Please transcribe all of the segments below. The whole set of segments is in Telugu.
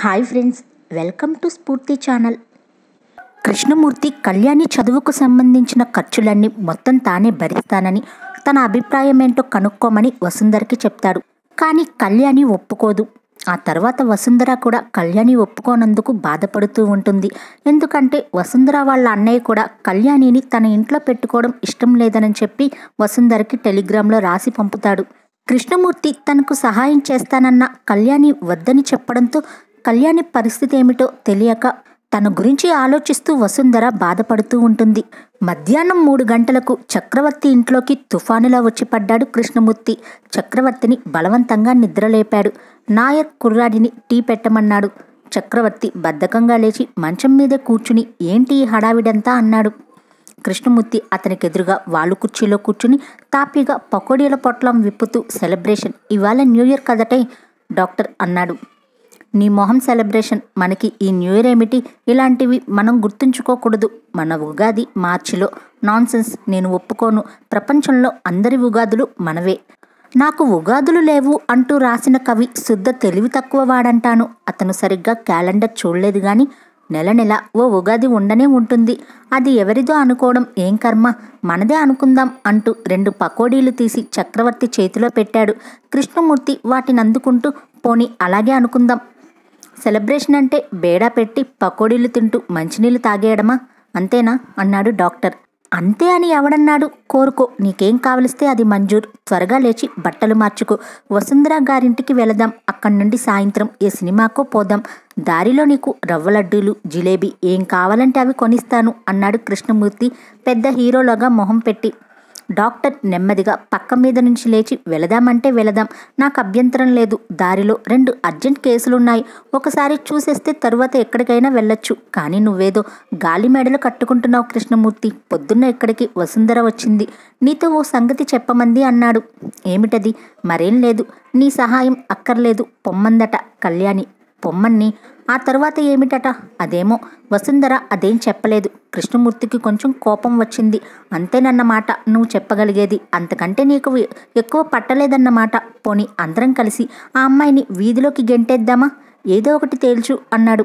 hi friends welcome to Spoorthi channel Krishnamurthy Kalyani చదువుకు సంబంధించిన ఖర్చులన్నీ మొత్తం తానే భరిస్తానని తన అభిప్రాయం ఏంటో కనుక్కోమని వసుంధరకి చెప్తాడు కానీ కళ్యాణి ఒప్పుకోదు ఆ తర్వాత వసుంధర కూడా కళ్యాణి ఒప్పుకోనందుకు బాధపడుతూ ఉంటుంది ఎందుకంటే వసుంధర వాళ్ళ అన్నయ్య కూడా కళ్యాణిని తన ఇంట్లో పెట్టుకోవడం ఇష్టం లేదని చెప్పి వసుంధరకి టెలిగ్రామ్లో రాసి పంపుతాడు కృష్ణమూర్తి తనకు సహాయం చేస్తానన్న కళ్యాణి వద్దని చెప్పడంతో కళ్యాణి పరిస్థితి ఏమిటో తెలియక తన గురించి ఆలోచిస్తూ వసుంధర బాధపడుతూ ఉంటుంది మధ్యాహ్నం మూడు గంటలకు చక్రవర్తి ఇంట్లోకి తుఫానులా వచ్చి పడ్డాడు కృష్ణమూర్తి చక్రవర్తిని బలవంతంగా నిద్రలేపాడు నాయర్ కుర్రాడిని టీ పెట్టమన్నాడు చక్రవర్తి బద్ధకంగా లేచి మంచం మీద కూర్చుని ఏంటి హడావిడంతా అన్నాడు కృష్ణమూర్తి అతనికి ఎదురుగా వాళ్ళు కుర్చీలో కూర్చుని తాపీగా పకోడీల పొట్లం విప్పుతూ సెలబ్రేషన్ ఇవాళ న్యూ ఇయర్ కదటే డాక్టర్ అన్నాడు నీ మొహం సెలబ్రేషన్ మనకి ఈ న్యూ ఇయర్ ఏమిటి ఇలాంటివి మనం గుర్తుంచుకోకూడదు మన ఉగాది మార్చిలో నాన్సెన్స్ నేను ఒప్పుకోను ప్రపంచంలో అందరి ఉగాదులు మనవే నాకు ఉగాదులు లేవు అంటూ రాసిన కవి శుద్ధ తెలివి తక్కువ వాడంటాను అతను సరిగ్గా క్యాలెండర్ చూడలేదు కానీ నెల నెల ఓ ఉగాది ఉండనే ఉంటుంది అది ఎవరిదో అనుకోవడం ఏం కర్మ మనదే అనుకుందాం అంటూ రెండు పకోడీలు తీసి చక్రవర్తి చేతిలో పెట్టాడు కృష్ణమూర్తి వాటిని అందుకుంటూ పోని అలాగే అనుకుందాం సెలబ్రేషన్ అంటే బేడా పెట్టి పకోడీలు తింటూ మంచినీళ్ళు తాగేయడమా అంతేనా అన్నాడు డాక్టర్ అంతే అని ఎవడన్నాడు కోరుకో నీకేం కావలిస్తే అది మంజూర్ త్వరగా లేచి బట్టలు మార్చుకో వసుంధర గారింటికి వెళదాం అక్కడి నుండి సాయంత్రం ఏ సినిమాకో పోదాం దారిలో నీకు రవ్వ లడ్డూలు జిలేబీ ఏం కావాలంటే అవి కొనిస్తాను అన్నాడు కృష్ణమూర్తి పెద్ద హీరోలోగా మొహం పెట్టి డాక్టర్ నెమ్మదిగా పక్క మీద నుంచి లేచి వెళదామంటే వెళదాం నాకు అభ్యంతరం లేదు దారిలో రెండు అర్జెంట్ కేసులున్నాయి ఒకసారి చూసేస్తే తరువాత ఎక్కడికైనా వెళ్ళొచ్చు కానీ నువ్వేదో గాలి మెడలు కట్టుకుంటున్నావు కృష్ణమూర్తి పొద్దున్న ఇక్కడికి వసుంధర వచ్చింది నీతో ఓ సంగతి చెప్పమంది అన్నాడు ఏమిటది మరేం లేదు నీ సహాయం అక్కర్లేదు పొమ్మందట కళ్యాణి పొమ్మన్ని ఆ తర్వాత ఏమిటట అదేమో వసుంధర అదేం చెప్పలేదు కృష్ణమూర్తికి కొంచెం కోపం వచ్చింది అంతేనన్నమాట నువ్వు చెప్పగలిగేది అంతకంటే నీకు ఎక్కువ పట్టలేదన్నమాట పోని అందరం కలిసి ఆ అమ్మాయిని వీధిలోకి గెంటేద్దామా ఏదో ఒకటి తేల్చు అన్నాడు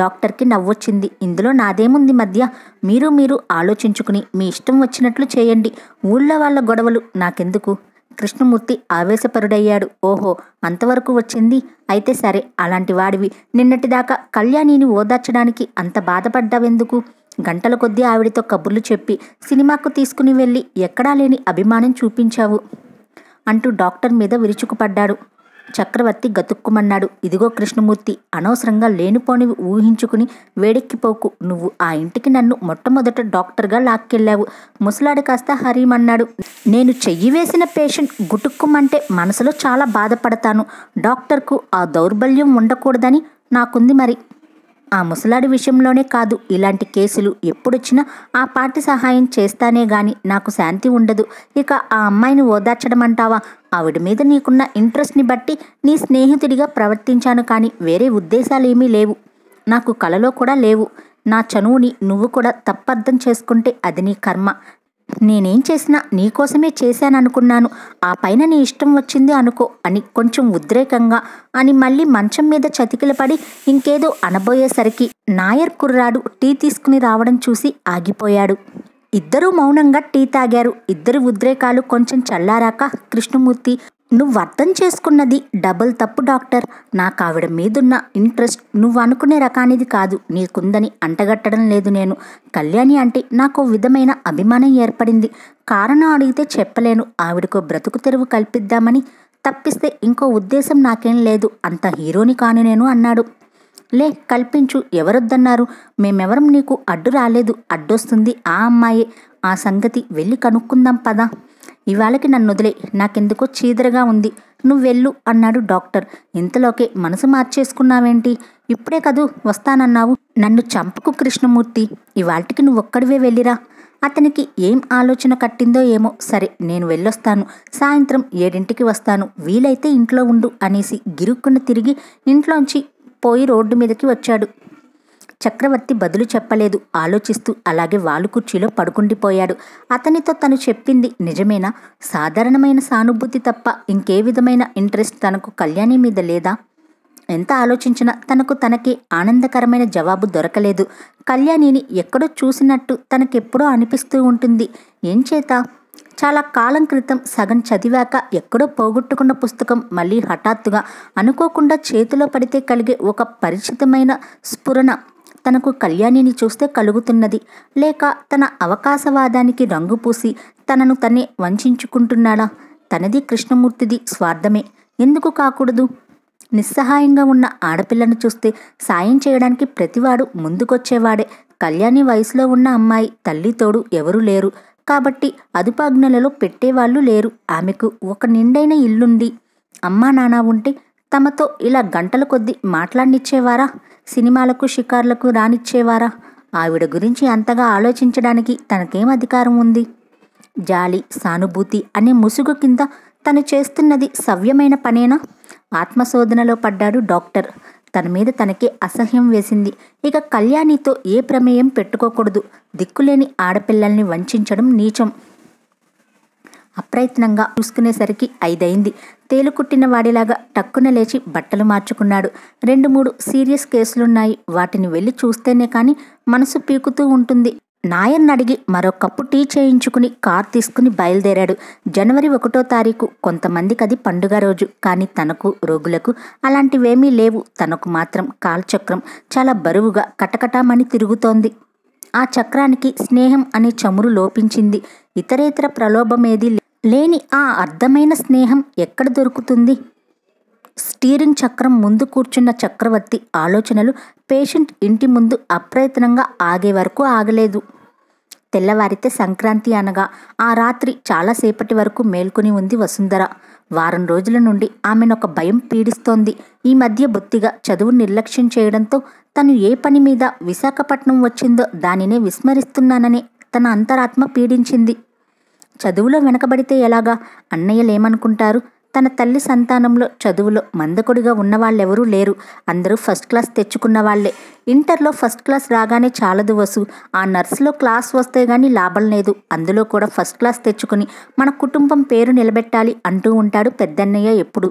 డాక్టర్కి నవ్వొచ్చింది ఇందులో నాదేముంది మధ్య మీరు మీరు ఆలోచించుకుని మీ ఇష్టం వచ్చినట్లు చేయండి ఊళ్ళో వాళ్ళ గొడవలు నాకెందుకు కృష్ణమూర్తి ఆవేశపరుడయ్యాడు ఓహో అంతవరకు వచ్చింది అయితే సరే అలాంటి వాడివి నిన్నటిదాకా కళ్యాణిని ఓదార్చడానికి అంత బాధపడ్డావెందుకు గంటల కొద్దీ ఆవిడతో కబుర్లు చెప్పి సినిమాకు తీసుకుని వెళ్ళి ఎక్కడా లేని అభిమానం చూపించావు అంటూ డాక్టర్ మీద విరుచుకుపడ్డాడు చక్రవర్తి గతుక్కుమన్నాడు ఇదిగో కృష్ణమూర్తి అనవసరంగా లేనిపోనివి ఊహించుకుని వేడెక్కిపోకు నువ్వు ఆ ఇంటికి నన్ను మొట్టమొదట డాక్టర్గా లాక్కెళ్ళావు ముసలాడు కాస్త హరీమన్నాడు నేను చెయ్యి వేసిన పేషెంట్ గుటుక్కుమంటే మనసులో చాలా బాధపడతాను డాక్టర్కు ఆ దౌర్బల్యం ఉండకూడదని నాకుంది మరి ఆ ముసలాడి విషయంలోనే కాదు ఇలాంటి కేసులు ఎప్పుడొచ్చినా ఆ పార్టీ సహాయం చేస్తానే గాని నాకు శాంతి ఉండదు ఇక ఆ అమ్మాయిని ఓదార్చడం అంటావా ఆవిడ మీద నీకున్న ఇంట్రెస్ట్ని బట్టి నీ స్నేహితుడిగా ప్రవర్తించాను కానీ వేరే ఉద్దేశాలేమీ లేవు నాకు కలలో కూడా లేవు నా చనువుని నువ్వు కూడా తప్పర్థం చేసుకుంటే అది నీ కర్మ నేనేం చేసినా నీకోసమే చేశాననుకున్నాను ఆ పైన నీ ఇష్టం వచ్చింది అనుకో అని కొంచెం ఉద్రేకంగా అని మళ్ళీ మంచం మీద చతికిలపడి ఇంకేదో అనబోయేసరికి నాయర్ కుర్రాడు టీ తీసుకుని రావడం చూసి ఆగిపోయాడు ఇద్దరూ మౌనంగా టీ తాగారు ఇద్దరు ఉద్రేకాలు కొంచెం చల్లారాక కృష్ణమూర్తి నువ్వు అర్థం చేసుకున్నది డబుల్ తప్పు డాక్టర్ నాకు ఆవిడ మీదున్న ఇంట్రెస్ట్ నువ్వు అనుకునే రకానిది కాదు నీకుందని అంటగట్టడం లేదు నేను కళ్యాణి అంటే నాకు విధమైన అభిమానం ఏర్పడింది కారణం అడిగితే చెప్పలేను ఆవిడకు బ్రతుకు తెరువు కల్పిద్దామని తప్పిస్తే ఇంకో ఉద్దేశం నాకేం లేదు అంత హీరోని కాను నేను అన్నాడు లే కల్పించు ఎవరొద్దన్నారు మేమెవరం నీకు అడ్డు రాలేదు అడ్డొస్తుంది ఆ అమ్మాయే ఆ సంగతి వెళ్ళి కనుక్కుందాం పదా ఇవాళకి నన్ను వదిలే నాకెందుకో చీదరగా ఉంది నువ్వెళ్ళు అన్నాడు డాక్టర్ ఇంతలోకే మనసు మార్చేసుకున్నావేంటి ఇప్పుడే కదూ వస్తానన్నావు నన్ను చంపకు కృష్ణమూర్తి ఇవాళకి నువ్వొక్కడివే వెళ్ళిరా అతనికి ఏం ఆలోచన కట్టిందో ఏమో సరే నేను వెళ్ళొస్తాను సాయంత్రం ఏడింటికి వస్తాను వీలైతే ఇంట్లో ఉండు అనేసి గిరుక్కున తిరిగి ఇంట్లోంచి పోయి రోడ్డు మీదకి వచ్చాడు చక్రవర్తి బదులు చెప్పలేదు ఆలోచిస్తూ అలాగే వాలు కుర్చీలో పడుకుండిపోయాడు అతనితో తను చెప్పింది నిజమేనా సాధారణమైన సానుభూతి తప్ప ఇంకే విధమైన ఇంట్రెస్ట్ తనకు కళ్యాణి మీద లేదా ఎంత ఆలోచించినా తనకు తనకి ఆనందకరమైన జవాబు దొరకలేదు కళ్యాణిని ఎక్కడో చూసినట్టు తనకెప్పుడో అనిపిస్తూ ఉంటుంది ఏం చేత చాలా కాలం క్రితం సగం చదివాక ఎక్కడో పోగొట్టుకున్న పుస్తకం మళ్ళీ హఠాత్తుగా అనుకోకుండా చేతిలో పడితే కలిగే ఒక పరిచితమైన స్ఫురణ తనకు కళ్యాణిని చూస్తే కలుగుతున్నది లేక తన అవకాశవాదానికి రంగు పూసి తనను తనే వంచుకుంటున్నాడా తనది కృష్ణమూర్తిది స్వార్థమే ఎందుకు కాకూడదు నిస్సహాయంగా ఉన్న ఆడపిల్లను చూస్తే సాయం చేయడానికి ప్రతివాడు ముందుకొచ్చేవాడే కళ్యాణి వయసులో ఉన్న అమ్మాయి తల్లి తోడు ఎవరూ లేరు కాబట్టి అదుపాజ్ఞలలో పెట్టేవాళ్ళు లేరు ఆమెకు ఒక నిండైన ఇల్లుండి అమ్మా నాన్న ఉంటే తమతో ఇలా గంటల కొద్దీ మాట్లాడినిచ్చేవారా సినిమాలకు షికార్లకు రానిచ్చేవారా ఆవిడ గురించి అంతగా ఆలోచించడానికి తనకేం అధికారం ఉంది జాలి సానుభూతి అనే ముసుగు కింద తను చేస్తున్నది సవ్యమైన పనేనా ఆత్మశోధనలో పడ్డాడు డాక్టర్ తన మీద తనకే అసహ్యం వేసింది ఇక కళ్యాణితో ఏ ప్రమేయం పెట్టుకోకూడదు దిక్కులేని ఆడపిల్లల్ని వంచడం నీచం అప్రయత్నంగా చూసుకునేసరికి ఐదైంది తేలుకుట్టిన వాడిలాగా టక్కున లేచి బట్టలు మార్చుకున్నాడు రెండు మూడు సీరియస్ కేసులున్నాయి వాటిని వెళ్ళి చూస్తేనే కానీ మనసు పీకుతూ ఉంటుంది నాయన్ అడిగి మరో కప్పు టీ చేయించుకుని కార్ తీసుకుని బయలుదేరాడు జనవరి ఒకటో తారీఖు కొంతమందికి అది పండుగ రోజు కానీ తనకు రోగులకు అలాంటివేమీ లేవు తనకు మాత్రం కాల్చక్రం చాలా బరువుగా కటకటామని తిరుగుతోంది ఆ చక్రానికి స్నేహం అనే చమురు లోపించింది ఇతరేతర ప్రలోభమేది లేని ఆ అర్థమైన స్నేహం ఎక్కడ దొరుకుతుంది స్టీరింగ్ చక్రం ముందు కూర్చున్న చక్రవర్తి ఆలోచనలు పేషెంట్ ఇంటి ముందు అప్రయత్నంగా ఆగే వరకు ఆగలేదు తెల్లవారితే సంక్రాంతి అనగా ఆ రాత్రి చాలాసేపటి వరకు మేల్కొని ఉంది వసుంధర వారం రోజుల నుండి ఆమెనొక భయం పీడిస్తోంది ఈ మధ్య బొత్తిగా చదువు నిర్లక్ష్యం చేయడంతో తను ఏ పని మీద విశాఖపట్నం వచ్చిందో దానినే విస్మరిస్తున్నానని తన అంతరాత్మ పీడించింది చదువులో వెనకబడితే ఎలాగా అన్నయ్యలేమనుకుంటారు తన తల్లి సంతానంలో చదువులో మందకొడిగా ఉన్నవాళ్ళెవరూ లేరు అందరూ ఫస్ట్ క్లాస్ తెచ్చుకున్న వాళ్ళే ఇంటర్లో ఫస్ట్ క్లాస్ రాగానే చాలదు వసు ఆ నర్సులో క్లాస్ వస్తే గానీ లాభం లేదు అందులో కూడా ఫస్ట్ క్లాస్ తెచ్చుకుని మన కుటుంబం పేరు నిలబెట్టాలి అంటూ ఉంటాడు పెద్దన్నయ్య ఎప్పుడు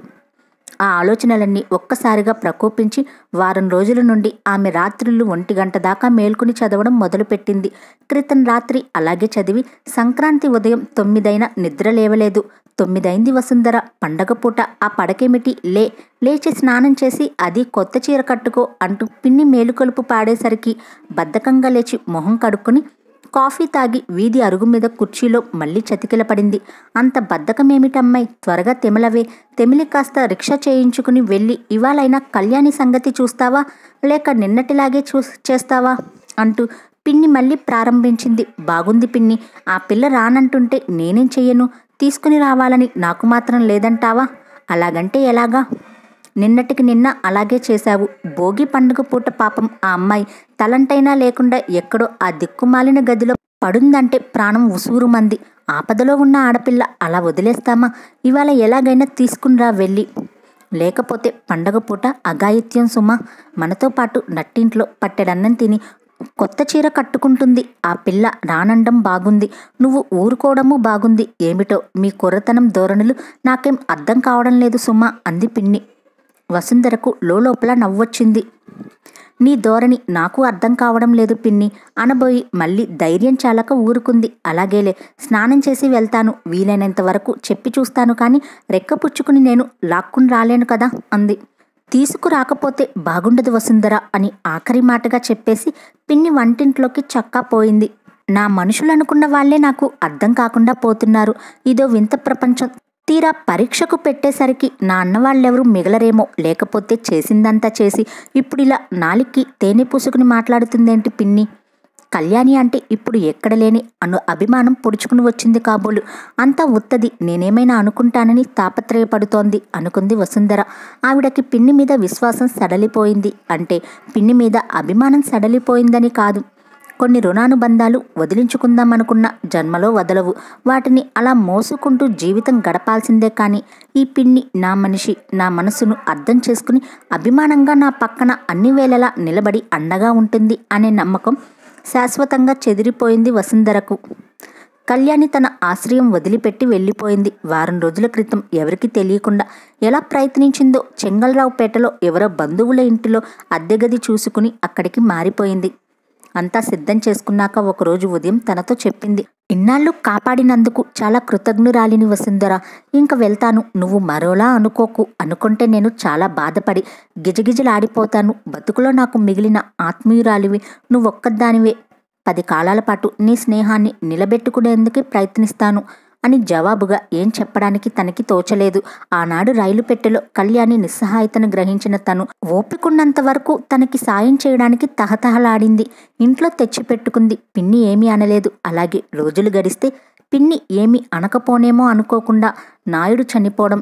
ఆ ఆలోచనలన్నీ ఒక్కసారిగా ప్రకోపించి వారం రోజుల నుండి ఆమె రాత్రులు ఒంటి గంట దాకా మేల్కొని చదవడం మొదలుపెట్టింది క్రితం రాత్రి అలాగే చదివి సంక్రాంతి ఉదయం తొమ్మిదైనా నిద్ర లేవలేదు తొమ్మిదైంది వసుంధర పండగ పూట ఆ పడకేమిటి లే లేచి స్నానం చేసి అది కొత్త చీర కట్టుకో అంటూ పిన్ని మేలుకొలుపు పాడేసరికి బద్ధకంగా లేచి మొహం కడుక్కొని కాఫీ తాగి వీధి అరుగు మీద కుర్చీలో మళ్ళీ చతికిల పడింది అంత బద్ధకమేమిటమ్మాయి త్వరగా తెమిలవే తెమిలి కాస్త రిక్షా చేయించుకుని వెళ్ళి ఇవాళైనా కళ్యాణి సంగతి చూస్తావా లేక నిన్నటిలాగే చూ చేస్తావా అంటూ పిన్ని మళ్ళీ ప్రారంభించింది బాగుంది పిన్ని ఆ పిల్ల రానంటుంటే నేనేం చెయ్యను తీసుకుని రావాలని నాకు మాత్రం లేదంటావా అలాగంటే ఎలాగా నిన్నటికి నిన్న అలాగే చేశావు భోగి పండుగ పూట పాపం ఆ అమ్మాయి తలంటైనా లేకుండా ఎక్కడో ఆ దిక్కుమాలిన గదిలో పడుందంటే ప్రాణం మంది ఆపదలో ఉన్న ఆడపిల్ల అలా వదిలేస్తామా ఇవాళ ఎలాగైనా తీసుకునిరా వెళ్ళి లేకపోతే పండగ పూట అఘాయిత్యం సుమా మనతో పాటు నట్టింట్లో పట్టెడన్నం తిని కొత్త చీర కట్టుకుంటుంది ఆ పిల్ల రానండం బాగుంది నువ్వు ఊరుకోవడము బాగుంది ఏమిటో మీ కుర్రతనం ధోరణులు నాకేం అర్థం కావడం లేదు సుమా అంది పిన్ని వసుంధరకు లోపల నవ్వొచ్చింది నీ ధోరణి నాకు అర్థం కావడం లేదు పిన్ని అనబోయి మళ్ళీ ధైర్యం చాలక ఊరుకుంది అలాగేలే స్నానం చేసి వెళ్తాను వీలైనంత వరకు చెప్పి చూస్తాను కానీ రెక్కపుచ్చుకుని నేను లాక్కుని రాలేను కదా అంది తీసుకురాకపోతే బాగుండదు వసుంధర అని ఆఖరి మాటగా చెప్పేసి పిన్ని వంటింట్లోకి చక్కా పోయింది నా మనుషులనుకున్న వాళ్లే నాకు అర్థం కాకుండా పోతున్నారు ఇదో వింత ప్రపంచం తీరా పరీక్షకు పెట్టేసరికి నా అన్న వాళ్ళెవరూ మిగలరేమో లేకపోతే చేసిందంతా చేసి ఇప్పుడు ఇలా నాలికి తేనె పూసుకుని మాట్లాడుతుందేంటి పిన్ని కళ్యాణి అంటే ఇప్పుడు ఎక్కడ లేని అను అభిమానం పొడుచుకుని వచ్చింది కాబోలు అంతా ఉత్తది నేనేమైనా అనుకుంటానని తాపత్రయపడుతోంది అనుకుంది వసుంధర ఆవిడకి పిన్ని మీద విశ్వాసం సడలిపోయింది అంటే పిన్ని మీద అభిమానం సడలిపోయిందని కాదు కొన్ని రుణానుబంధాలు వదిలించుకుందాం అనుకున్న జన్మలో వదలవు వాటిని అలా మోసుకుంటూ జీవితం గడపాల్సిందే కానీ ఈ పిన్ని నా మనిషి నా మనసును అర్థం చేసుకుని అభిమానంగా నా పక్కన అన్ని వేళలా నిలబడి అండగా ఉంటుంది అనే నమ్మకం శాశ్వతంగా చెదిరిపోయింది వసుంధరకు కళ్యాణి తన ఆశ్రయం వదిలిపెట్టి వెళ్ళిపోయింది వారం రోజుల క్రితం ఎవరికి తెలియకుండా ఎలా ప్రయత్నించిందో చెంగల్రావుపేటలో ఎవరో బంధువుల ఇంటిలో అద్దెగది చూసుకుని అక్కడికి మారిపోయింది అంతా సిద్ధం చేసుకున్నాక ఒకరోజు ఉదయం తనతో చెప్పింది ఇన్నాళ్ళు కాపాడినందుకు చాలా కృతజ్ఞురాలిని వసుంధర ఇంక వెళ్తాను నువ్వు మరోలా అనుకోకు అనుకుంటే నేను చాలా బాధపడి గిజగిజలాడిపోతాను బతుకులో నాకు మిగిలిన ఆత్మీయురాలివి నువ్వొక్కదానివే పది కాలాల పాటు నీ స్నేహాన్ని నిలబెట్టుకునేందుకు ప్రయత్నిస్తాను అని జవాబుగా ఏం చెప్పడానికి తనకి తోచలేదు ఆనాడు రైలు పెట్టెలో కళ్యాణి నిస్సహాయతను గ్రహించిన తను ఓపికున్నంత వరకు తనకి సాయం చేయడానికి తహతహలాడింది ఇంట్లో తెచ్చిపెట్టుకుంది పిన్ని ఏమీ అనలేదు అలాగే రోజులు గడిస్తే పిన్ని ఏమీ అనకపోనేమో అనుకోకుండా నాయుడు చనిపోవడం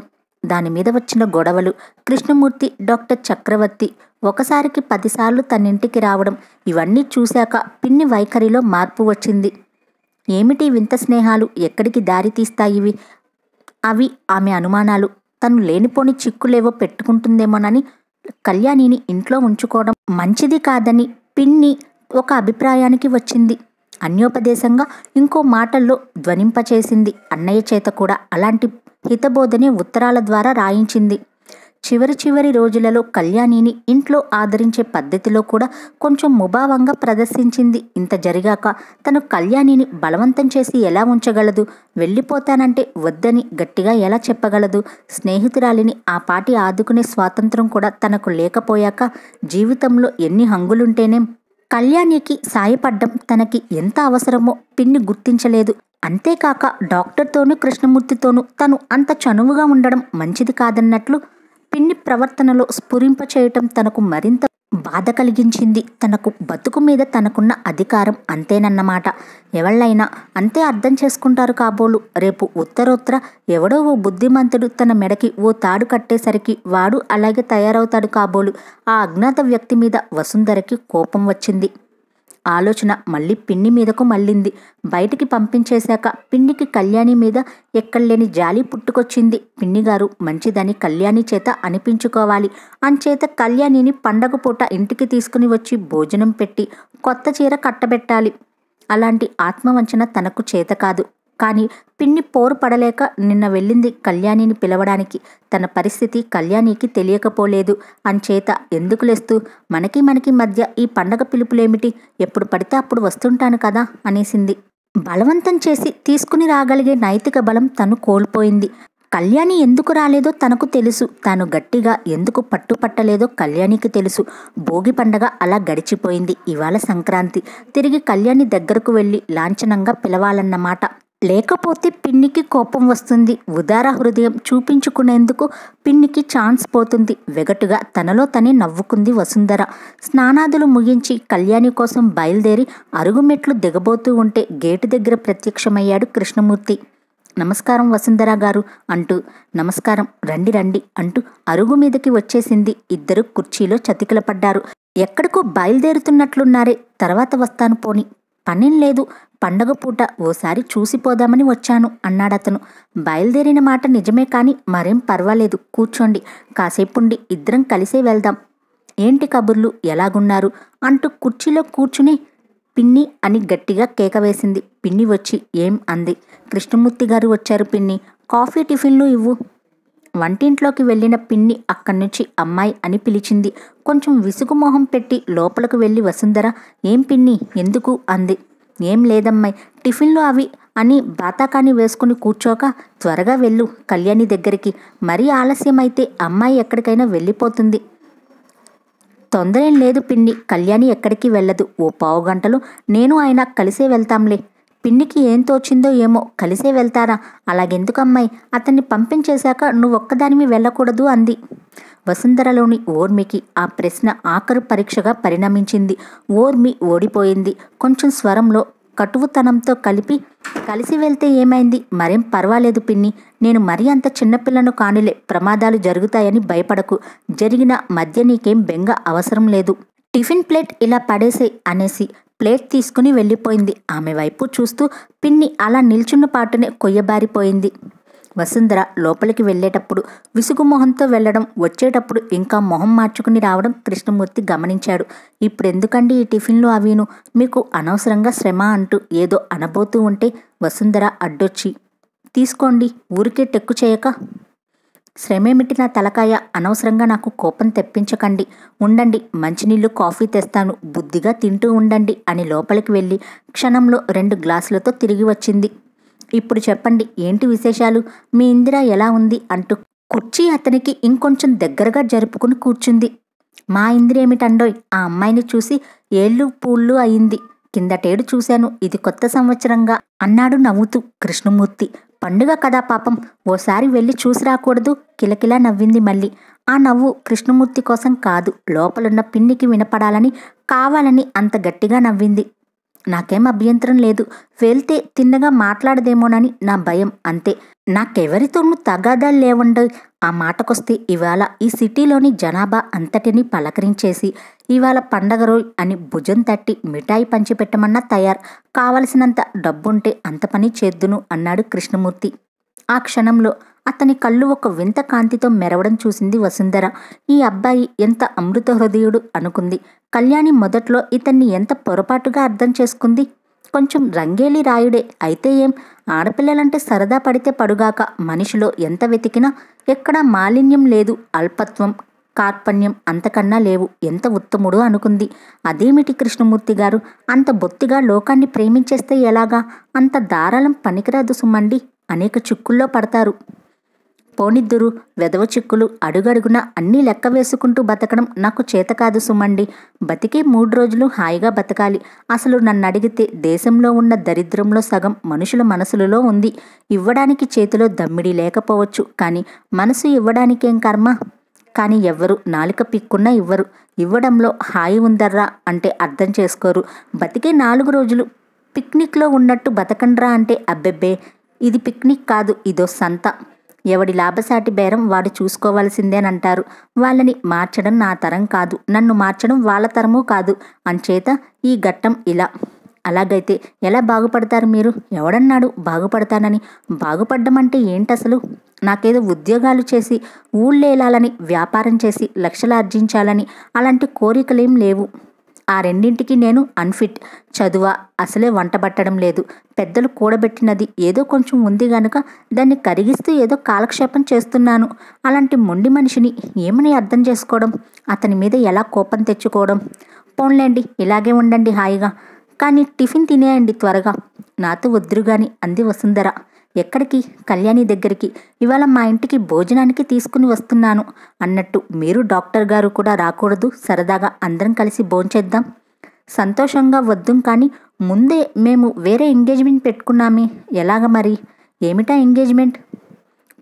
దానిమీద వచ్చిన గొడవలు కృష్ణమూర్తి డాక్టర్ చక్రవర్తి ఒకసారికి పదిసార్లు ఇంటికి రావడం ఇవన్నీ చూశాక పిన్ని వైఖరిలో మార్పు వచ్చింది ఏమిటి వింత స్నేహాలు ఎక్కడికి దారి తీస్తాయివి అవి ఆమె అనుమానాలు తను లేనిపోని చిక్కులేవో పెట్టుకుంటుందేమోనని కళ్యాణిని ఇంట్లో ఉంచుకోవడం మంచిది కాదని పిన్ని ఒక అభిప్రాయానికి వచ్చింది అన్యోపదేశంగా ఇంకో మాటల్లో ధ్వనింపచేసింది అన్నయ్య చేత కూడా అలాంటి హితబోధనే ఉత్తరాల ద్వారా రాయించింది చివరి చివరి రోజులలో కళ్యాణిని ఇంట్లో ఆదరించే పద్ధతిలో కూడా కొంచెం ముభావంగా ప్రదర్శించింది ఇంత జరిగాక తను కళ్యాణిని బలవంతం చేసి ఎలా ఉంచగలదు వెళ్ళిపోతానంటే వద్దని గట్టిగా ఎలా చెప్పగలదు స్నేహితురాలిని ఆ పాటి ఆదుకునే స్వాతంత్రం కూడా తనకు లేకపోయాక జీవితంలో ఎన్ని హంగులుంటేనేం కళ్యాణికి సాయపడ్డం తనకి ఎంత అవసరమో పిన్ని గుర్తించలేదు అంతేకాక డాక్టర్తోనూ కృష్ణమూర్తితోనూ తను అంత చనువుగా ఉండడం మంచిది కాదన్నట్లు పిన్ని ప్రవర్తనలో స్ఫురింప చేయటం తనకు మరింత బాధ కలిగించింది తనకు బతుకు మీద తనకున్న అధికారం అంతేనన్నమాట ఎవళ్ళైనా అంతే అర్థం చేసుకుంటారు కాబోలు రేపు ఉత్తరోత్తర ఎవడో ఓ బుద్ధిమంతుడు తన మెడకి ఓ తాడు కట్టేసరికి వాడు అలాగే తయారవుతాడు కాబోలు ఆ అజ్ఞాత వ్యక్తి మీద వసుంధరకి కోపం వచ్చింది ఆలోచన మళ్ళీ పిన్ని మీదకు మళ్ళింది బయటికి పంపించేశాక పిన్నికి కళ్యాణి మీద ఎక్కడలేని జాలి పుట్టుకొచ్చింది పిన్నిగారు మంచిదని కళ్యాణి చేత అనిపించుకోవాలి అంచేత కళ్యాణిని పండగ పూట ఇంటికి తీసుకుని వచ్చి భోజనం పెట్టి కొత్త చీర కట్టబెట్టాలి అలాంటి ఆత్మవంచన తనకు చేత కాదు కానీ పిన్ని పోరు పడలేక నిన్న వెళ్ళింది కళ్యాణిని పిలవడానికి తన పరిస్థితి కళ్యాణికి తెలియకపోలేదు అంచేత లేస్తూ మనకి మనకి మధ్య ఈ పండగ పిలుపులేమిటి ఎప్పుడు పడితే అప్పుడు వస్తుంటాను కదా అనేసింది బలవంతం చేసి తీసుకుని రాగలిగే నైతిక బలం తను కోల్పోయింది కళ్యాణి ఎందుకు రాలేదో తనకు తెలుసు తాను గట్టిగా ఎందుకు పట్టుపట్టలేదో కళ్యాణికి తెలుసు భోగి పండగ అలా గడిచిపోయింది ఇవాళ సంక్రాంతి తిరిగి కళ్యాణి దగ్గరకు వెళ్ళి లాంఛనంగా పిలవాలన్నమాట లేకపోతే పిన్నికి కోపం వస్తుంది ఉదార హృదయం చూపించుకునేందుకు పిన్నికి ఛాన్స్ పోతుంది వెగటుగా తనలో తనే నవ్వుకుంది వసుంధర స్నానాదులు ముగించి కళ్యాణి కోసం బయలుదేరి అరుగుమెట్లు దిగబోతూ ఉంటే గేటు దగ్గర ప్రత్యక్షమయ్యాడు కృష్ణమూర్తి నమస్కారం వసుంధర గారు అంటూ నమస్కారం రండి రండి అంటూ అరుగు మీదకి వచ్చేసింది ఇద్దరు కుర్చీలో చతికిల పడ్డారు ఎక్కడికో బయలుదేరుతున్నట్లున్నారే తర్వాత వస్తాను పోని పనేం లేదు పండగ పూట ఓసారి చూసిపోదామని వచ్చాను అన్నాడతను బయలుదేరిన మాట నిజమే కానీ మరేం పర్వాలేదు కూర్చోండి కాసేపుండి ఇద్దరం కలిసే వెళ్దాం ఏంటి కబుర్లు ఎలాగున్నారు అంటూ కుర్చీలో కూర్చుని పిన్ని అని గట్టిగా కేక వేసింది పిన్ని వచ్చి ఏం అంది కృష్ణమూర్తి గారు వచ్చారు పిన్ని కాఫీ టిఫిన్లు ఇవ్వు వంటింట్లోకి వెళ్ళిన పిన్ని అక్కడి నుంచి అమ్మాయి అని పిలిచింది కొంచెం విసుగు మొహం పెట్టి లోపలకు వెళ్ళి వసుంధర ఏం పిన్ని ఎందుకు అంది ఏం లేదమ్మాయి టిఫిన్లు అవి అని బాతాకాని వేసుకుని కూర్చోక త్వరగా వెళ్ళు కళ్యాణి దగ్గరికి మరీ ఆలస్యమైతే అమ్మాయి ఎక్కడికైనా వెళ్ళిపోతుంది తొందరేం లేదు పిన్ని కళ్యాణి ఎక్కడికి వెళ్ళదు ఓ పావు గంటలు నేను ఆయన కలిసే వెళ్తాంలే పిన్నికి ఏం తోచిందో ఏమో కలిసే వెళ్తారా అలాగెందుకు అమ్మాయి అతన్ని పంపించేశాక నువ్వొక్కదానివి వెళ్ళకూడదు అంది వసుంధరలోని ఓర్మికి ఆ ప్రశ్న ఆఖరు పరీక్షగా పరిణమించింది ఓర్మి ఓడిపోయింది కొంచెం స్వరంలో కటువుతనంతో కలిపి కలిసి వెళ్తే ఏమైంది మరేం పర్వాలేదు పిన్ని నేను మరీ అంత చిన్నపిల్లను కానులే ప్రమాదాలు జరుగుతాయని భయపడకు జరిగిన మధ్య నీకేం బెంగ అవసరం లేదు టిఫిన్ ప్లేట్ ఇలా పడేసే అనేసి ప్లేట్ తీసుకుని వెళ్ళిపోయింది ఆమె వైపు చూస్తూ పిన్ని అలా నిల్చున్న పాటునే కొయ్యబారిపోయింది వసుంధర లోపలికి వెళ్ళేటప్పుడు విసుగు మొహంతో వెళ్ళడం వచ్చేటప్పుడు ఇంకా మొహం మార్చుకుని రావడం కృష్ణమూర్తి గమనించాడు ఇప్పుడెందుకండి ఈ టిఫిన్లు అవీను మీకు అనవసరంగా శ్రమ అంటూ ఏదో అనబోతూ ఉంటే వసుంధర అడ్డొచ్చి తీసుకోండి ఊరికే టెక్కు చేయక శ్రమేమిటి నా తలకాయ అనవసరంగా నాకు కోపం తెప్పించకండి ఉండండి మంచినీళ్ళు కాఫీ తెస్తాను బుద్ధిగా తింటూ ఉండండి అని లోపలికి వెళ్ళి క్షణంలో రెండు గ్లాసులతో తిరిగి వచ్చింది ఇప్పుడు చెప్పండి ఏంటి విశేషాలు మీ ఇందిరా ఎలా ఉంది అంటూ కుర్చీ అతనికి ఇంకొంచెం దగ్గరగా జరుపుకుని కూర్చుంది మా ఇందిరేమిటండోయ్ ఆ అమ్మాయిని చూసి ఏళ్ళు పూళ్ళు అయింది కిందటేడు చూశాను ఇది కొత్త సంవత్సరంగా అన్నాడు నవ్వుతూ కృష్ణమూర్తి పండుగ కదా పాపం ఓసారి వెళ్ళి చూసి రాకూడదు కిలకిలా నవ్వింది మళ్ళీ ఆ నవ్వు కృష్ణమూర్తి కోసం కాదు లోపలున్న పిన్నికి వినపడాలని కావాలని అంత గట్టిగా నవ్వింది నాకేం అభ్యంతరం లేదు వెళ్తే తిన్నగా మాట్లాడదేమోనని నా భయం అంతే నాకెవరితోనూ తగాదాలు లేవండు ఆ మాటకొస్తే ఇవాళ ఈ సిటీలోని జనాభా అంతటిని పలకరించేసి ఇవాళ పండగ రోజు అని భుజం తట్టి మిఠాయి పంచిపెట్టమన్నా తయారు కావలసినంత డబ్బుంటే అంత పని చేద్దును అన్నాడు కృష్ణమూర్తి ఆ క్షణంలో అతని కళ్ళు ఒక వింత కాంతితో మెరవడం చూసింది వసుంధర ఈ అబ్బాయి ఎంత అమృత హృదయుడు అనుకుంది కళ్యాణి మొదట్లో ఇతన్ని ఎంత పొరపాటుగా అర్థం చేసుకుంది కొంచెం రంగేలి రాయుడే అయితే ఏం ఆడపిల్లలంటే సరదా పడితే పడుగాక మనిషిలో ఎంత వెతికినా ఎక్కడా మాలిన్యం లేదు అల్పత్వం కార్పణ్యం అంతకన్నా లేవు ఎంత ఉత్తముడు అనుకుంది అదేమిటి కృష్ణమూర్తి గారు అంత బొత్తిగా లోకాన్ని ప్రేమించేస్తే ఎలాగా అంత దారాళం పనికిరాదు సుమ్మండి అనేక చిక్కుల్లో పడతారు పోనిద్దురు వెదవ చిక్కులు అడుగడుగున అన్నీ లెక్క వేసుకుంటూ బతకడం నాకు చేత కాదు సుమండి బతికే మూడు రోజులు హాయిగా బతకాలి అసలు నన్ను అడిగితే దేశంలో ఉన్న దరిద్రంలో సగం మనుషుల మనసులలో ఉంది ఇవ్వడానికి చేతిలో దమ్మిడి లేకపోవచ్చు కానీ మనసు ఇవ్వడానికేం కర్మ కానీ ఎవ్వరు నాలుక పిక్కున్నా ఇవ్వరు ఇవ్వడంలో హాయి ఉందర్రా అంటే అర్థం చేసుకోరు బతికే నాలుగు రోజులు పిక్నిక్లో ఉన్నట్టు బతకండ్రా అంటే అబ్బెబ్బే ఇది పిక్నిక్ కాదు ఇదో సంత ఎవడి లాభసాటి బేరం వాడు చూసుకోవలసిందేనంటారు వాళ్ళని మార్చడం నా తరం కాదు నన్ను మార్చడం వాళ్ళ తరమూ కాదు అంచేత ఈ ఘట్టం ఇలా అలాగైతే ఎలా బాగుపడతారు మీరు ఎవడన్నాడు బాగుపడతానని బాగుపడ్డం అంటే ఏంటసలు నాకేదో ఉద్యోగాలు చేసి ఊళ్ళేలాలని వ్యాపారం చేసి లక్షలు ఆర్జించాలని అలాంటి కోరికలేం లేవు ఆ రెండింటికి నేను అన్ఫిట్ చదువ అసలే వంట పట్టడం లేదు పెద్దలు కూడబెట్టినది ఏదో కొంచెం ఉంది గనుక దాన్ని కరిగిస్తూ ఏదో కాలక్షేపం చేస్తున్నాను అలాంటి మొండి మనిషిని ఏమని అర్థం చేసుకోవడం అతని మీద ఎలా కోపం తెచ్చుకోవడం పోన్లేండి ఇలాగే ఉండండి హాయిగా కానీ టిఫిన్ తినేయండి త్వరగా నాతో వద్దురు అంది వసుంధర ఎక్కడికి కళ్యాణి దగ్గరికి ఇవాళ మా ఇంటికి భోజనానికి తీసుకుని వస్తున్నాను అన్నట్టు మీరు డాక్టర్ గారు కూడా రాకూడదు సరదాగా అందరం కలిసి భోంచేద్దాం సంతోషంగా వద్దు కానీ ముందే మేము వేరే ఎంగేజ్మెంట్ పెట్టుకున్నామే ఎలాగ మరి ఏమిటా ఎంగేజ్మెంట్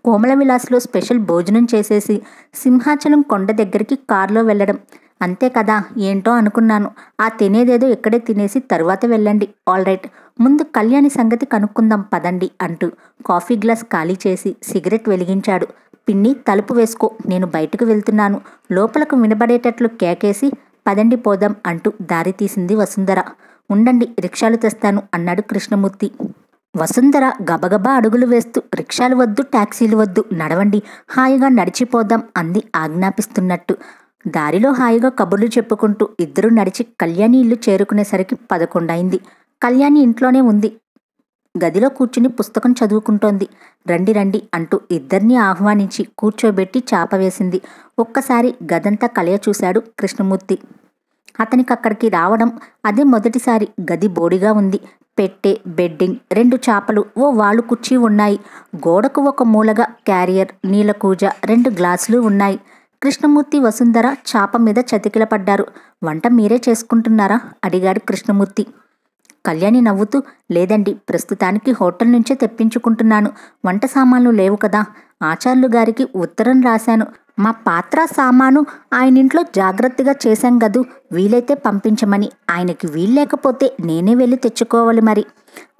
కోమల విలాస్లో స్పెషల్ భోజనం చేసేసి సింహాచలం కొండ దగ్గరికి కారులో వెళ్ళడం అంతే కదా ఏంటో అనుకున్నాను ఆ తినేదేదో ఇక్కడే తినేసి తర్వాత వెళ్ళండి ఆల్ రైట్ ముందు కళ్యాణి సంగతి కనుక్కుందాం పదండి అంటూ కాఫీ గ్లాస్ ఖాళీ చేసి సిగరెట్ వెలిగించాడు పిన్ని తలుపు వేసుకో నేను బయటకు వెళ్తున్నాను లోపలకు వినబడేటట్లు కేకేసి పదండి పోదాం అంటూ దారి తీసింది వసుంధర ఉండండి రిక్షాలు తెస్తాను అన్నాడు కృష్ణమూర్తి వసుంధర గబగబా అడుగులు వేస్తూ రిక్షాలు వద్దు ట్యాక్సీలు వద్దు నడవండి హాయిగా నడిచిపోదాం అంది ఆజ్ఞాపిస్తున్నట్టు దారిలో హాయిగా కబుర్లు చెప్పుకుంటూ ఇద్దరూ నడిచి కళ్యాణి ఇల్లు చేరుకునేసరికి పదకొండైంది కళ్యాణి ఇంట్లోనే ఉంది గదిలో కూర్చుని పుస్తకం చదువుకుంటోంది రండి రండి అంటూ ఇద్దరిని ఆహ్వానించి కూర్చోబెట్టి చాపవేసింది ఒక్కసారి గదంతా కలయ చూశాడు కృష్ణమూర్తి అతనికి అక్కడికి రావడం అదే మొదటిసారి గది బోడిగా ఉంది పెట్టె బెడ్డింగ్ రెండు చాపలు ఓ వాళ్ళు కుర్చీ ఉన్నాయి గోడకు ఒక మూలగా క్యారియర్ నీలకూజ రెండు గ్లాసులు ఉన్నాయి కృష్ణమూర్తి వసుంధర చాప మీద పడ్డారు వంట మీరే చేసుకుంటున్నారా అడిగాడు కృష్ణమూర్తి కళ్యాణి నవ్వుతూ లేదండి ప్రస్తుతానికి హోటల్ నుంచే తెప్పించుకుంటున్నాను వంట సామాన్లు లేవు కదా ఆచార్యులు గారికి ఉత్తరం రాశాను మా పాత్ర సామాను ఆయన ఇంట్లో జాగ్రత్తగా చేశాం గదు వీలైతే పంపించమని ఆయనకి వీల్లేకపోతే నేనే వెళ్ళి తెచ్చుకోవాలి మరి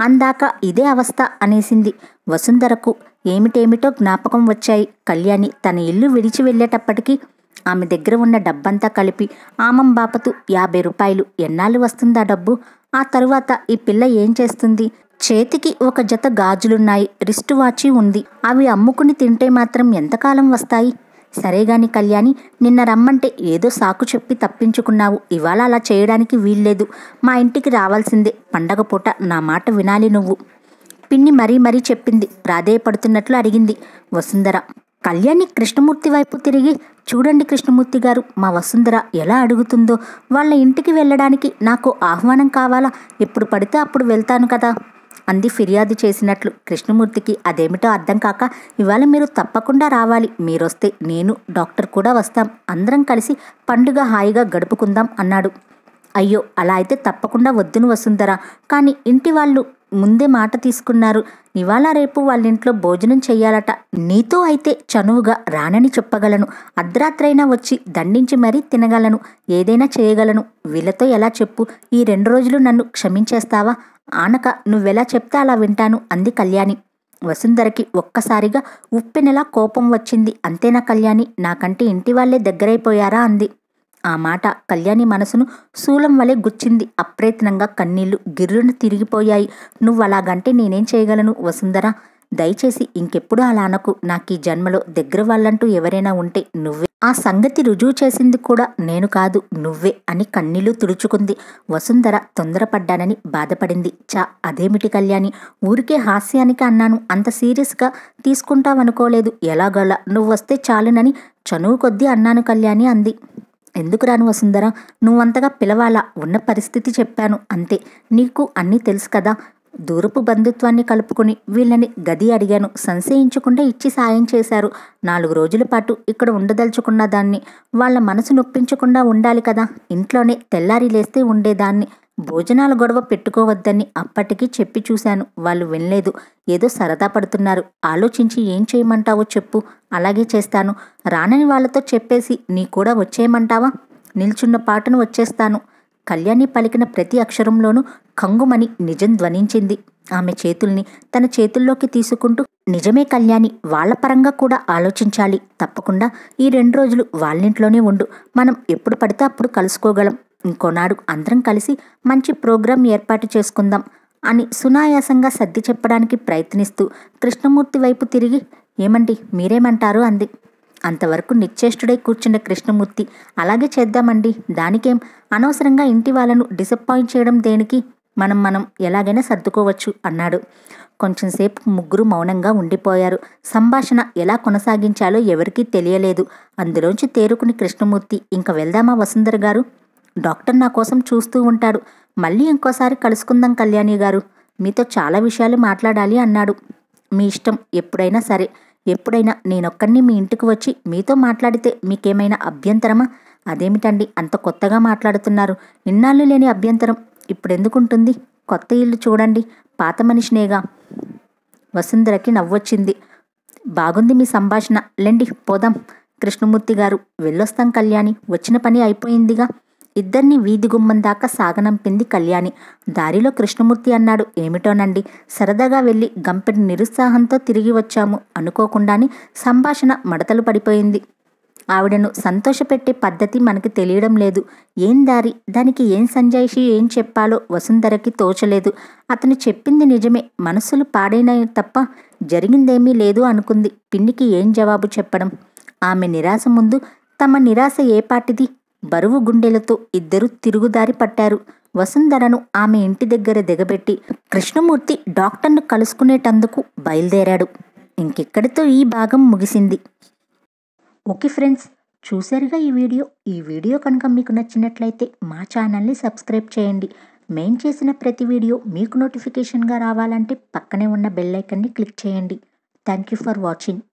అందాక ఇదే అవస్థ అనేసింది వసుంధరకు ఏమిటేమిటో జ్ఞాపకం వచ్చాయి కళ్యాణి తన ఇల్లు విడిచి వెళ్ళేటప్పటికీ ఆమె దగ్గర ఉన్న డబ్బంతా కలిపి ఆమం బాపతు యాభై రూపాయలు ఎన్నాళ్ళు వస్తుందా డబ్బు ఆ తరువాత ఈ పిల్ల ఏం చేస్తుంది చేతికి ఒక జత గాజులున్నాయి రిస్ట్ వాచి ఉంది అవి అమ్ముకుని తింటే మాత్రం ఎంతకాలం వస్తాయి సరేగాని కళ్యాణి నిన్న రమ్మంటే ఏదో సాకు చెప్పి తప్పించుకున్నావు ఇవాళ అలా చేయడానికి వీల్లేదు మా ఇంటికి రావాల్సిందే పండగ పూట నా మాట వినాలి నువ్వు పిన్ని మరీ మరీ చెప్పింది ప్రాధేయపడుతున్నట్లు అడిగింది వసుంధర కళ్యాణి కృష్ణమూర్తి వైపు తిరిగి చూడండి కృష్ణమూర్తి గారు మా వసుంధర ఎలా అడుగుతుందో వాళ్ళ ఇంటికి వెళ్ళడానికి నాకు ఆహ్వానం కావాలా ఎప్పుడు పడితే అప్పుడు వెళ్తాను కదా అంది ఫిర్యాదు చేసినట్లు కృష్ణమూర్తికి అదేమిటో అర్థం కాక ఇవాళ మీరు తప్పకుండా రావాలి మీరొస్తే నేను డాక్టర్ కూడా వస్తాం అందరం కలిసి పండుగ హాయిగా గడుపుకుందాం అన్నాడు అయ్యో అలా అయితే తప్పకుండా వద్దును వసుంధర కానీ ఇంటి వాళ్ళు ముందే మాట తీసుకున్నారు ఇవాళ రేపు వాళ్ళ ఇంట్లో భోజనం చెయ్యాలట నీతో అయితే చనువుగా రానని చెప్పగలను అర్ధరాత్రైనా వచ్చి దండించి మరీ తినగలను ఏదైనా చేయగలను వీళ్ళతో ఎలా చెప్పు ఈ రెండు రోజులు నన్ను క్షమించేస్తావా ఆనక నువ్వెలా చెప్తే అలా వింటాను అంది కళ్యాణి వసుంధరకి ఒక్కసారిగా ఉప్పెనెలా కోపం వచ్చింది అంతేనా కళ్యాణి నాకంటే ఇంటి వాళ్ళే దగ్గరైపోయారా అంది ఆ మాట కళ్యాణి మనసును శూలం వలె గుచ్చింది అప్రయత్నంగా కన్నీళ్లు గిర్రును తిరిగిపోయాయి నువ్వు అలాగంటే నేనేం చేయగలను వసుంధర దయచేసి ఇంకెప్పుడు అలా అనకు నాకు ఈ జన్మలో దగ్గర వాళ్ళంటూ ఎవరైనా ఉంటే నువ్వే ఆ సంగతి రుజువు చేసింది కూడా నేను కాదు నువ్వే అని కన్నీళ్లు తుడుచుకుంది వసుంధర తొందరపడ్డానని బాధపడింది చా అదేమిటి కళ్యాణి ఊరికే హాస్యానికి అన్నాను అంత సీరియస్గా తీసుకుంటావనుకోలేదు ఎలాగోలా నువ్వొస్తే చాలునని చనువు కొద్దీ అన్నాను కళ్యాణి అంది ఎందుకు రాను వసుంధర నువ్వంతగా పిలవాలా ఉన్న పరిస్థితి చెప్పాను అంతే నీకు అన్నీ తెలుసు కదా దూరపు బంధుత్వాన్ని కలుపుకుని వీళ్ళని గది అడిగాను సంశయించకుండా ఇచ్చి సాయం చేశారు నాలుగు రోజుల పాటు ఇక్కడ ఉండదలుచుకున్న దాన్ని వాళ్ళ మనసు నొప్పించకుండా ఉండాలి కదా ఇంట్లోనే తెల్లారి లేస్తే ఉండేదాన్ని భోజనాల గొడవ పెట్టుకోవద్దని అప్పటికీ చెప్పి చూశాను వాళ్ళు వినలేదు ఏదో సరదా పడుతున్నారు ఆలోచించి ఏం చేయమంటావో చెప్పు అలాగే చేస్తాను రానని వాళ్ళతో చెప్పేసి నీ కూడా వచ్చేయమంటావా నిల్చున్న పాటను వచ్చేస్తాను కళ్యాణి పలికిన ప్రతి అక్షరంలోనూ కంగుమని నిజం ధ్వనించింది ఆమె చేతుల్ని తన చేతుల్లోకి తీసుకుంటూ నిజమే కళ్యాణి వాళ్ళ పరంగా కూడా ఆలోచించాలి తప్పకుండా ఈ రెండు రోజులు వాళ్ళింట్లోనే ఉండు మనం ఎప్పుడు పడితే అప్పుడు కలుసుకోగలం ఇంకోనాడు అందరం కలిసి మంచి ప్రోగ్రాం ఏర్పాటు చేసుకుందాం అని సునాయాసంగా సర్ది చెప్పడానికి ప్రయత్నిస్తూ కృష్ణమూర్తి వైపు తిరిగి ఏమండి మీరేమంటారు అంది అంతవరకు నిశ్చేష్టుడై కూర్చున్న కృష్ణమూర్తి అలాగే చేద్దామండి దానికేం అనవసరంగా ఇంటి వాళ్ళను డిసప్పాయింట్ చేయడం దేనికి మనం మనం ఎలాగైనా సర్దుకోవచ్చు అన్నాడు కొంచెంసేపు ముగ్గురు మౌనంగా ఉండిపోయారు సంభాషణ ఎలా కొనసాగించాలో ఎవరికీ తెలియలేదు అందులోంచి తేరుకుని కృష్ణమూర్తి ఇంక వెళ్దామా వసుంధర గారు డాక్టర్ నా కోసం చూస్తూ ఉంటాడు మళ్ళీ ఇంకోసారి కలుసుకుందాం కళ్యాణి గారు మీతో చాలా విషయాలు మాట్లాడాలి అన్నాడు మీ ఇష్టం ఎప్పుడైనా సరే ఎప్పుడైనా నేనొక్కడిని మీ ఇంటికి వచ్చి మీతో మాట్లాడితే మీకేమైనా అభ్యంతరమా అదేమిటండి అంత కొత్తగా మాట్లాడుతున్నారు ఇన్నాళ్ళు లేని అభ్యంతరం ఇప్పుడెందుకుంటుంది కొత్త ఇల్లు చూడండి పాత మనిషినేగా వసుంధరకి నవ్వొచ్చింది బాగుంది మీ సంభాషణ లెండి పోదాం కృష్ణమూర్తి గారు వెళ్ళొస్తాం కళ్యాణి వచ్చిన పని అయిపోయిందిగా ఇద్దరిని వీధి గుమ్మం దాకా సాగనంపింది కళ్యాణి దారిలో కృష్ణమూర్తి అన్నాడు ఏమిటోనండి సరదాగా వెళ్ళి గంపెడి నిరుత్సాహంతో తిరిగి వచ్చాము అనుకోకుండానే సంభాషణ మడతలు పడిపోయింది ఆవిడను సంతోషపెట్టే పద్ధతి మనకి తెలియడం లేదు ఏం దారి దానికి ఏం సంజాయిషి ఏం చెప్పాలో వసుంధరకి తోచలేదు అతను చెప్పింది నిజమే మనసులు పాడైనాయి తప్ప జరిగిందేమీ లేదు అనుకుంది పిన్నికి ఏం జవాబు చెప్పడం ఆమె నిరాశ ముందు తమ నిరాశ ఏ పాటిది బరువు గుండెలతో ఇద్దరు తిరుగుదారి పట్టారు వసుంధరను ఆమె ఇంటి దగ్గర దిగబెట్టి కృష్ణమూర్తి డాక్టర్ను కలుసుకునేటందుకు బయలుదేరాడు ఇంకెక్కడితో ఈ భాగం ముగిసింది ఓకే ఫ్రెండ్స్ చూసారుగా ఈ వీడియో ఈ వీడియో కనుక మీకు నచ్చినట్లయితే మా ఛానల్ని సబ్స్క్రైబ్ చేయండి మేం చేసిన ప్రతి వీడియో మీకు నోటిఫికేషన్గా రావాలంటే పక్కనే ఉన్న బెల్ క్లిక్ చేయండి థ్యాంక్ యూ ఫర్ వాచింగ్